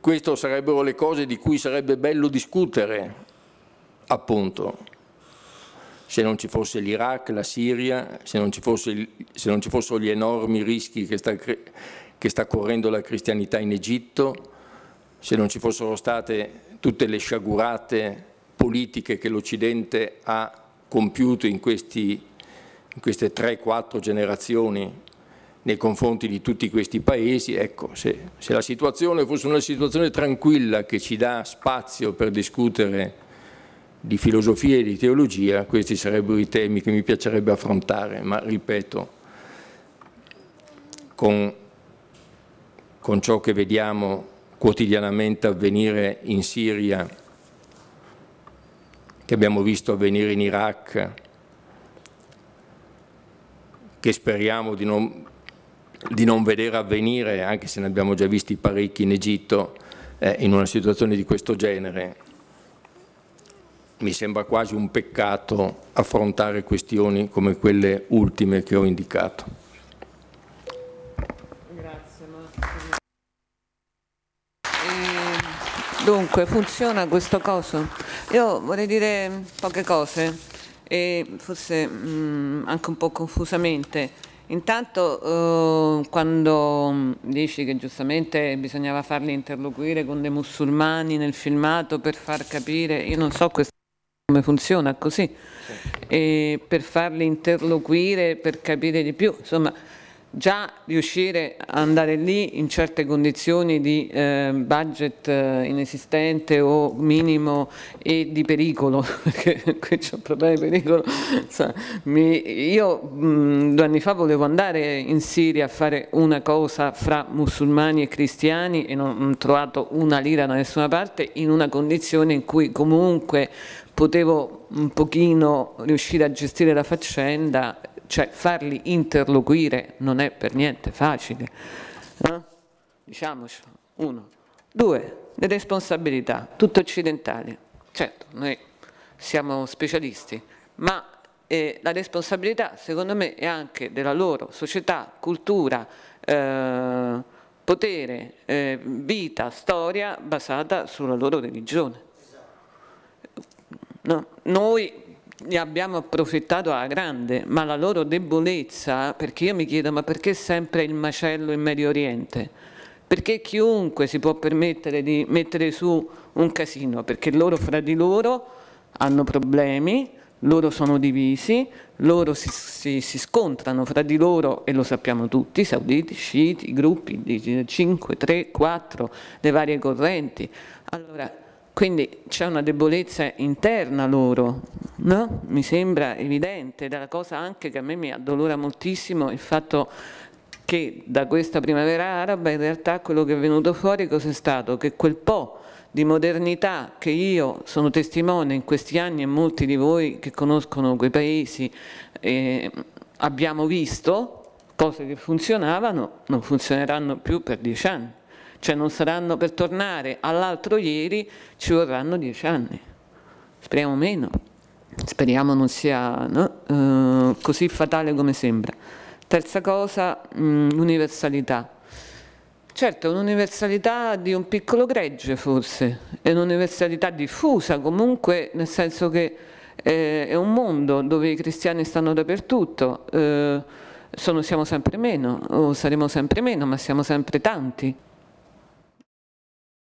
queste sarebbero le cose di cui sarebbe bello discutere, appunto. Se non ci fosse l'Iraq, la Siria, se non, fosse, se non, ci fossero gli enormi rischi che sta, che sta correndo la cristianità in Egitto, se non ci fossero state tutte le sciagurate politiche che l'Occidente ha compiuto in, questi, in queste 3-4 generazioni nei confronti di tutti questi paesi, ecco, se, se la situazione fosse una situazione tranquilla che ci dà spazio per discutere di filosofia e di teologia, questi sarebbero i temi che mi piacerebbe affrontare, ma ripeto, con, con ciò che vediamo quotidianamente avvenire in Siria, che abbiamo visto avvenire in Iraq, che speriamo di non di non vedere avvenire, anche se ne abbiamo già visti parecchi in Egitto, eh, in una situazione di questo genere. Mi sembra quasi un peccato affrontare questioni come quelle ultime che ho indicato. Grazie. Eh, dunque, funziona questo coso? Io vorrei dire poche cose, e forse mh, mm, anche un po' confusamente. Intanto eh, quando mm, dici che giustamente bisognava farli interloquire con dei musulmani nel filmato per far capire, io non so come funziona così, eh, per farli interloquire, per capire di più, insomma già riuscire ad andare lì in certe condizioni di ehm, eh, budget inesistente o minimo e di pericolo, perché qui c'è un problema di pericolo. Sì, mi, io mh, due anni fa volevo andare in Siria a fare una cosa fra musulmani e cristiani e non ho trovato una lira da nessuna parte in una condizione in cui comunque potevo un pochino riuscire a gestire la faccenda cioè farli interloquire non è per niente facile. Eh? Diciamoci, uno. Due, le responsabilità, tutte occidentali. Certo, noi siamo specialisti, ma eh, la responsabilità secondo me è anche della loro società, cultura, eh, potere, eh, vita, storia basata sulla loro religione. No, noi ne abbiamo approfittato alla grande, ma la loro debolezza, perché io mi chiedo ma perché sempre il macello in Medio Oriente? Perché chiunque si può permettere di mettere su un casino, perché loro fra di loro hanno problemi, loro sono divisi, loro si, si, si, scontrano fra di loro e lo sappiamo tutti, sauditi, sciiti, gruppi di 5, 3, 4, le varie correnti. Allora, quindi c'è una debolezza interna loro, no? mi sembra evidente, ed è la cosa anche che a me mi addolora moltissimo il fatto che da questa primavera araba in realtà quello che è venuto fuori cos'è stato? Che quel po' di modernità che io sono testimone in questi anni e molti di voi che conoscono quei paesi eh, abbiamo visto, cose che funzionavano non funzioneranno più per dieci anni. Cioè non saranno, per tornare all'altro ieri ci vorranno dieci anni. Speriamo meno, speriamo non sia no? eh, così fatale come sembra. Terza cosa, mm, l'universalità universalità. Certo, un'universalità di un piccolo gregge forse, è un'universalità diffusa comunque, nel senso che eh, è un mondo dove i cristiani stanno dappertutto, eh, sono, siamo sempre meno, o saremo sempre meno, ma siamo sempre tanti.